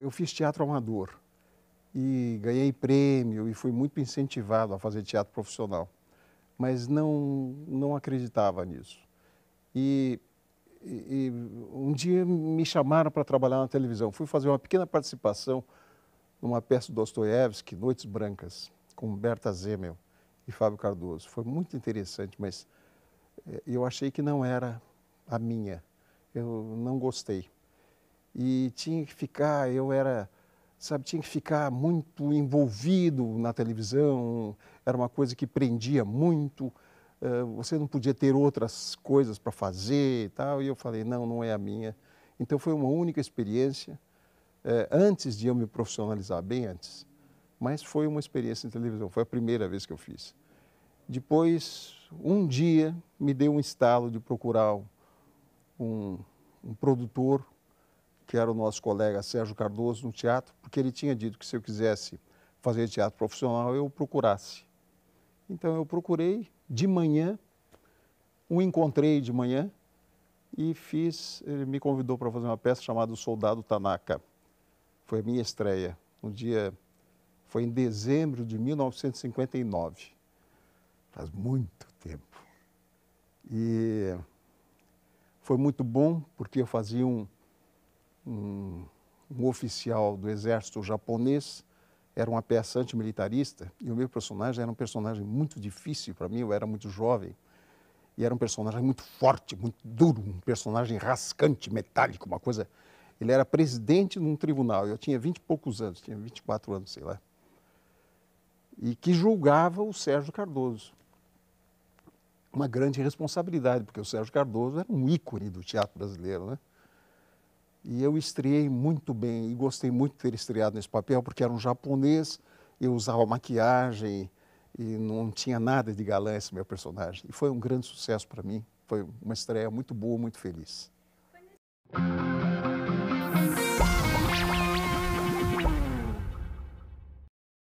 Eu fiz teatro amador e ganhei prêmio e fui muito incentivado a fazer teatro profissional, mas não não acreditava nisso. E, e um dia me chamaram para trabalhar na televisão. Fui fazer uma pequena participação numa peça do Dostoiévski, Noites Brancas, com Berta Zemel e Fábio Cardoso. Foi muito interessante, mas eh, eu achei que não era a minha. Eu não gostei e tinha que ficar, eu era, sabe, tinha que ficar muito envolvido na televisão, era uma coisa que prendia muito, você não podia ter outras coisas para fazer e tal, e eu falei, não, não é a minha. Então foi uma única experiência, antes de eu me profissionalizar, bem antes, mas foi uma experiência em televisão, foi a primeira vez que eu fiz. Depois, um dia, me deu um estalo de procurar um, um produtor que era o nosso colega Sérgio Cardoso no teatro, porque ele tinha dito que se eu quisesse fazer teatro profissional, eu procurasse. Então eu procurei de manhã, o encontrei de manhã e fiz, ele me convidou para fazer uma peça chamada O Soldado Tanaka. Foi a minha estreia, no um dia foi em dezembro de 1959. Faz muito tempo. E foi muito bom porque eu fazia um um, um oficial do exército japonês, era uma peça antimilitarista, e o meu personagem era um personagem muito difícil para mim, eu era muito jovem, e era um personagem muito forte, muito duro, um personagem rascante, metálico, uma coisa... Ele era presidente num tribunal, eu tinha vinte e poucos anos, tinha 24 anos, sei lá, e que julgava o Sérgio Cardoso uma grande responsabilidade, porque o Sérgio Cardoso era um ícone do teatro brasileiro, né? E eu estreiei muito bem e gostei muito de ter estreado nesse papel, porque era um japonês, eu usava maquiagem e não tinha nada de galã esse meu personagem. E foi um grande sucesso para mim, foi uma estreia muito boa, muito feliz.